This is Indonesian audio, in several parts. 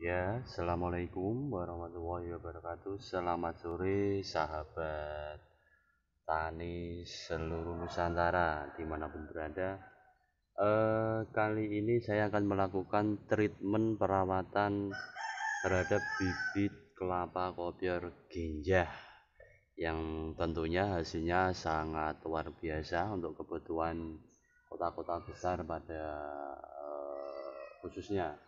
Ya, Assalamualaikum warahmatullahi wabarakatuh Selamat sore sahabat tani seluruh Nusantara dimanapun berada E, Kali ini saya akan melakukan treatment perawatan terhadap bibit kelapa kopior ginjah yang tentunya hasilnya sangat luar biasa untuk kebutuhan kota-kota besar pada e, khususnya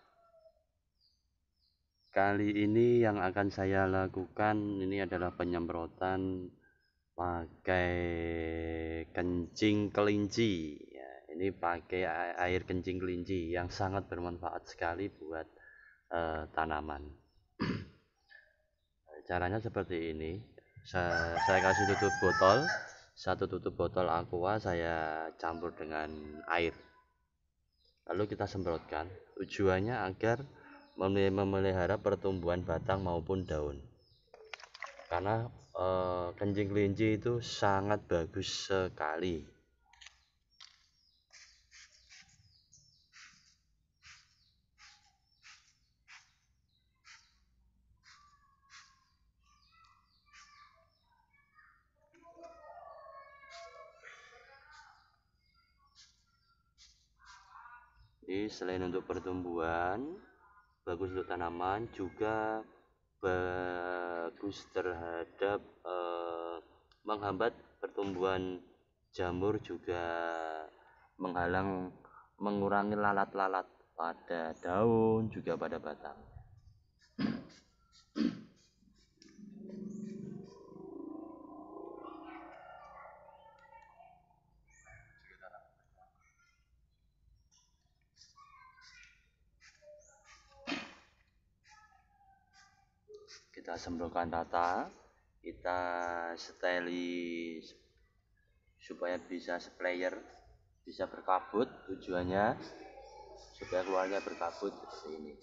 kali ini yang akan saya lakukan ini adalah penyemprotan pakai kencing kelinci ya, ini pakai air kencing kelinci yang sangat bermanfaat sekali buat uh, tanaman caranya seperti ini saya, saya kasih tutup botol satu tutup botol aqua saya campur dengan air lalu kita semprotkan tujuannya agar memelihara pertumbuhan batang maupun daun karena e, kencing kelinci itu sangat bagus sekali selain untuk pertumbuhan bagus untuk tanaman juga bagus terhadap eh, menghambat pertumbuhan jamur juga menghalang mengurangi lalat-lalat pada daun juga pada batang kita semprotkan rata kita steli supaya bisa seplayer bisa berkabut tujuannya supaya keluarnya berkabut seperti ini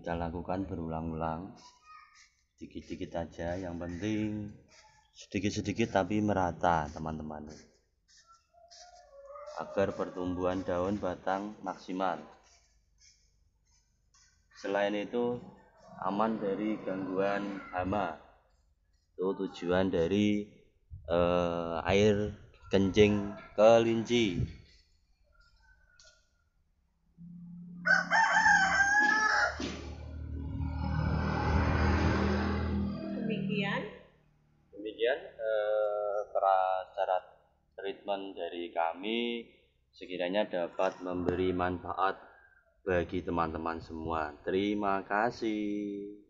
kita lakukan berulang-ulang sedikit-sedikit aja yang penting sedikit-sedikit tapi merata teman-teman agar pertumbuhan daun batang maksimal selain itu aman dari gangguan hama itu tujuan dari eh, air kencing kelinci demikian demikian eh, treatment dari kami sekiranya dapat memberi manfaat bagi teman-teman semua terima kasih